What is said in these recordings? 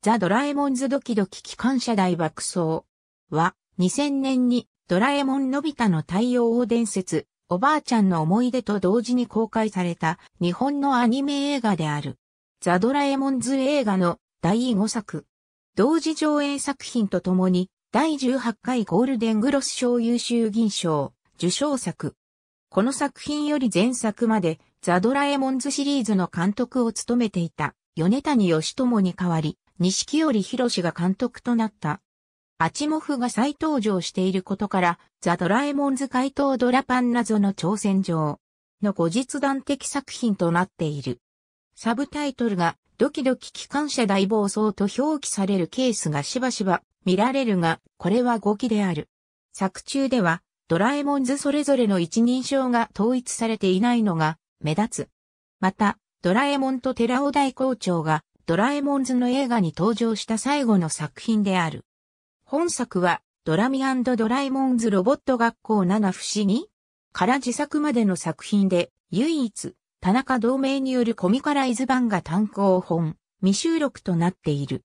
ザ・ドラえもんズドキドキ機関車大爆走は2000年にドラえもんのび太の太陽王伝説おばあちゃんの思い出と同時に公開された日本のアニメ映画であるザ・ドラえもんズ映画の第5作同時上映作品とともに第18回ゴールデングロス賞優秀銀賞受賞作この作品より前作までザ・ドラえもんズシリーズの監督を務めていた米谷義友に代わり錦織博が監督となった。アチモフが再登場していることから、ザ・ドラえもんズ怪盗ドラパン謎の挑戦状の後日談的作品となっている。サブタイトルがドキドキ機関車大暴走と表記されるケースがしばしば見られるが、これは語気である。作中では、ドラえもんズそれぞれの一人称が統一されていないのが目立つ。また、ドラえもんと寺尾大校長がドラえもんズの映画に登場した最後の作品である。本作は、ドラミドラえもんズロボット学校7不思議から自作までの作品で、唯一、田中同盟によるコミカライズ版が単行本、未収録となっている。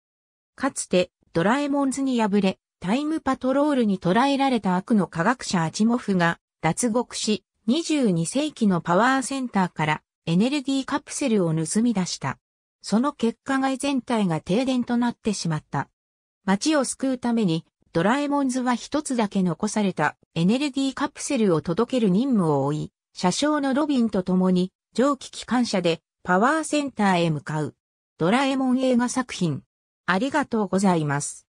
かつて、ドラえもんズに敗れ、タイムパトロールに捕らえられた悪の科学者アチモフが脱獄し、22世紀のパワーセンターからエネルギーカプセルを盗み出した。その結果街全体が停電となってしまった。街を救うために、ドラえもんズは一つだけ残されたエネルギーカプセルを届ける任務を負い、車掌のロビンと共に蒸気機関車でパワーセンターへ向かう。ドラえもん映画作品。ありがとうございます。